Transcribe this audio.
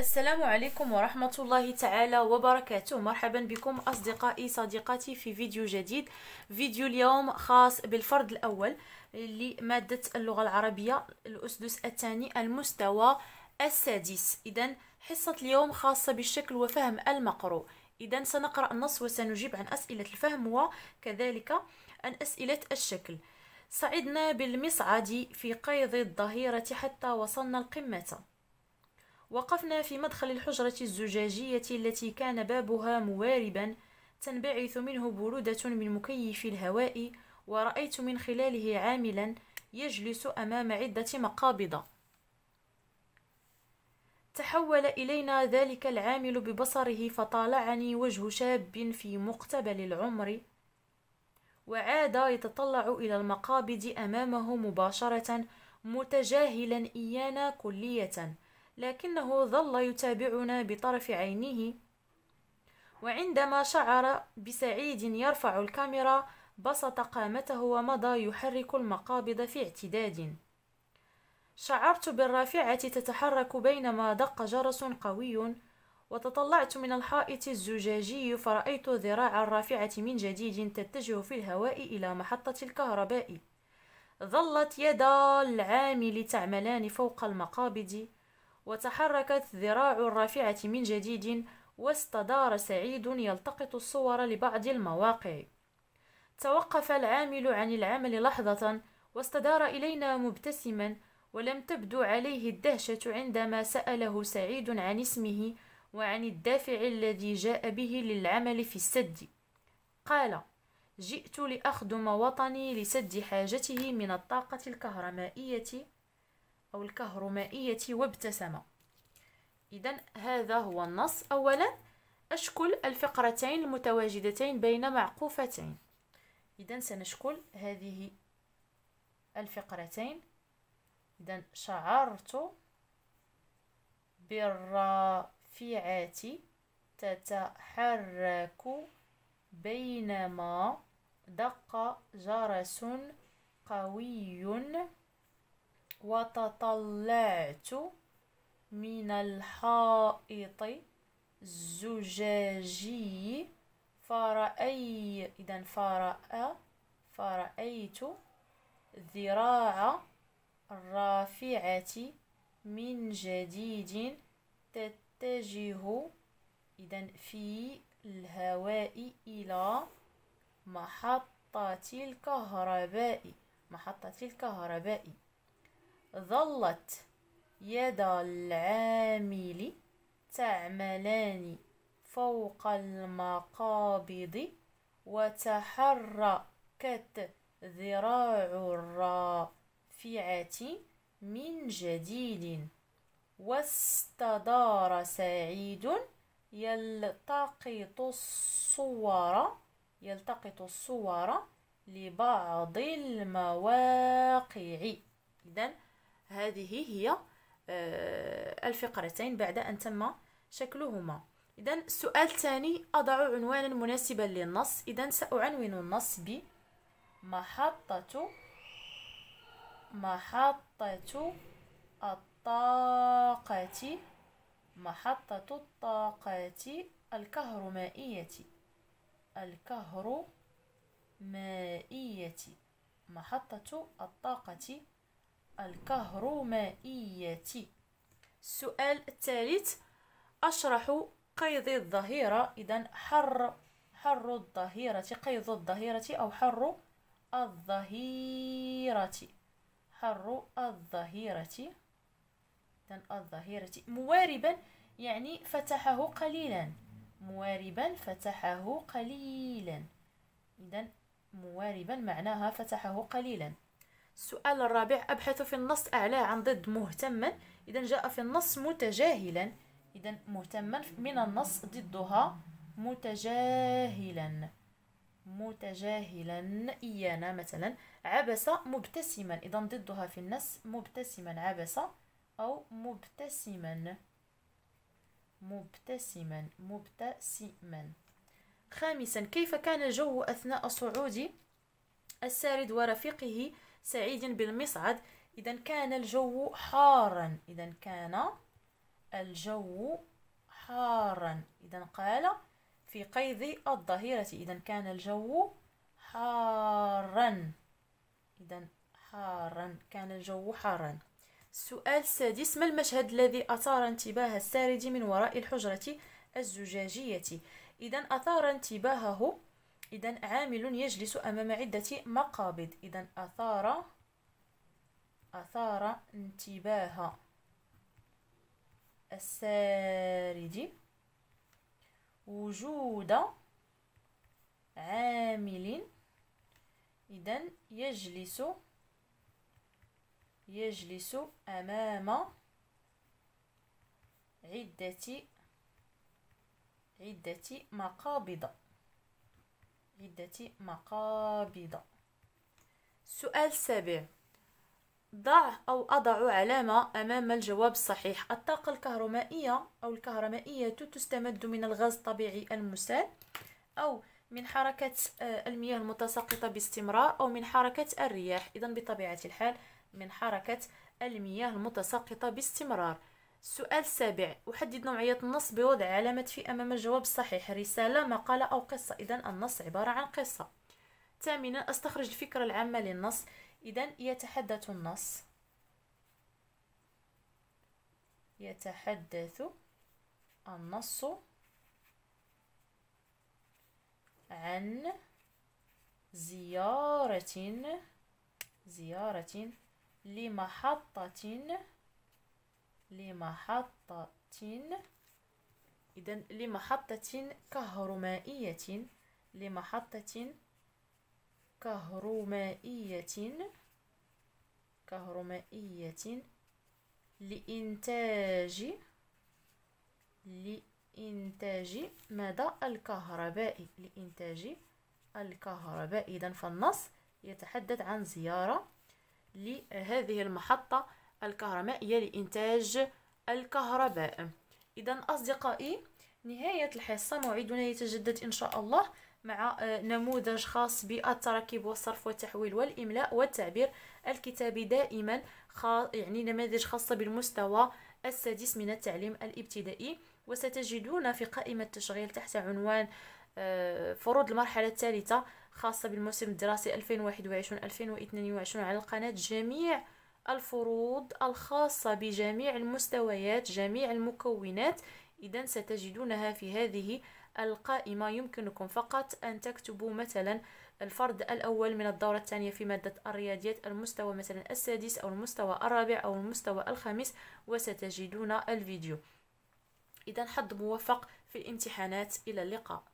السلام عليكم ورحمة الله تعالى وبركاته مرحبا بكم أصدقائي صديقاتي في فيديو جديد فيديو اليوم خاص بالفرد الأول لمادة اللغة العربية الأسدس الثاني المستوى السادس إذا حصة اليوم خاصة بالشكل وفهم المقروء إذا سنقرأ النص وسنجيب عن أسئلة الفهم وكذلك عن أسئلة الشكل صعدنا بالمصعد في قيض الظهيرة حتى وصلنا القمة وقفنا في مدخل الحجرة الزجاجية التي كان بابها مواربا تنبعث منه برودة من مكيف الهواء ورأيت من خلاله عاملا يجلس أمام عدة مقابض تحول إلينا ذلك العامل ببصره فطالعني وجه شاب في مقتبل العمر وعاد يتطلع إلى المقابض أمامه مباشرة متجاهلا إيانا كلية لكنه ظل يتابعنا بطرف عينه وعندما شعر بسعيد يرفع الكاميرا بسط قامته ومضى يحرك المقابض في اعتداد شعرت بالرافعة تتحرك بينما دق جرس قوي وتطلعت من الحائط الزجاجي فرأيت ذراع الرافعة من جديد تتجه في الهواء إلى محطة الكهرباء ظلت يدا العامل تعملان فوق المقابض وتحركت ذراع الرافعة من جديد واستدار سعيد يلتقط الصور لبعض المواقع توقف العامل عن العمل لحظة واستدار إلينا مبتسما ولم تبدو عليه الدهشة عندما سأله سعيد عن اسمه وعن الدافع الذي جاء به للعمل في السد قال جئت لأخدم وطني لسد حاجته من الطاقة الكهرمائية أو الكهرمائية وابتسم إذا هذا هو النص أولا أشكل الفقرتين المتواجدتين بين معقوفتين إذا سنشكل هذه الفقرتين إذا شعرت بالرافعة تتحرك بينما دق جرس قوي وتطلعت من الحائط الزجاجي فرأي إذا فرأى فرأيت ذراع الرافعة من جديد تتجه إذا في الهواء إلى محطة الكهرباء محطة الكهرباء ظلت يدا العامل تعملان فوق المقابض وتحركت ذراع الرافعة من جديد واستدار سعيد يلتقط الصور يلتقط الصور لبعض المواقع إذن هذه هي آه، الفقرتين بعد أن تم شكلهما إذا السؤال الثاني أضع عنوانا مناسبا للنص إذا سأعنون النص ب محطة محطة الطاقة محطة الطاقة الكهرمائية الكهرمائية محطة الطاقة الكهرومائية السؤال الثالث أشرح قيض الظهيرة إذا حر حر الظهيرة قيض الظهيرة أو حر الظهيرة حر الظهيرة إذا الظهيرة مواربا يعني فتحه قليلا مواربا فتحه قليلا إذا مواربا معناها فتحه قليلا السؤال الرابع أبحث في النص أعلاه عن ضد مهتما إذا جاء في النص متجاهلا إذا مهتما من النص ضدها متجاهلا متجاهلا إيانا مثلا عبس مبتسما إذا ضدها في النص مبتسما عبس أو مبتسما مبتسما مبتسما خامسا كيف كان الجو أثناء صعود السارد ورفيقه سعيد بالمصعد إذا كان الجو حارا إذا كان الجو حارا إذا قال في قيد الظهيرة إذا كان الجو حارا إذا حارا كان الجو حارا السؤال السادس ما المشهد الذي أثار انتباه السارد من وراء الحجرة الزجاجية إذا أثار انتباهه إذا عامل يجلس أمام عدة مقابض إذا أثار أثار انتباه السارد وجود عامل إذا يجلس يجلس أمام عدة عدة مقابض يدتي مقابض السؤال السابع ضع أو أضع علامة أمام الجواب الصحيح الطاقة الكهرومائية أو الكهرمائية تستمد من الغاز الطبيعي المسال أو من حركة آه، المياه المتساقطة باستمرار أو من حركة الرياح إذا بطبيعة الحال من حركة المياه المتساقطة باستمرار السؤال السابع أحدد نوعية النص بوضع علامة في أمام الجواب الصحيح رسالة مقالة أو قصة إذا النص عبارة عن قصة ثامنا أستخرج الفكرة العامة للنص إذا يتحدث النص يتحدث النص عن زيارة زيارة لمحطة لمحطة إذا لمحطة كهرومائية لمحطة كهرومائية كهرومائية لإنتاج لإنتاج مدى الكهرباء لإنتاج الكهرباء إذا فالنص يتحدث عن زيارة لهذه المحطة الكهرمائية لإنتاج الكهرباء إذا أصدقائي نهاية الحصة موعدنا يتجدد إن شاء الله مع آه، نموذج خاص بالتراكيب والصرف والتحويل والإملاء والتعبير الكتابي دائما يعني نماذج خاصة بالمستوى السادس من التعليم الابتدائي وستجدون في قائمة التشغيل تحت عنوان آه، فروض المرحلة الثالثة خاصة بالموسم الدراسي 2021-2022 على القناة جميع الفروض الخاصة بجميع المستويات جميع المكونات إذا ستجدونها في هذه القائمة يمكنكم فقط أن تكتبوا مثلا الفرد الأول من الدورة الثانية في مادة الرياضيات المستوى مثلا السادس أو المستوى الرابع أو المستوى الخامس وستجدون الفيديو إذا حظ موفق في الامتحانات إلى اللقاء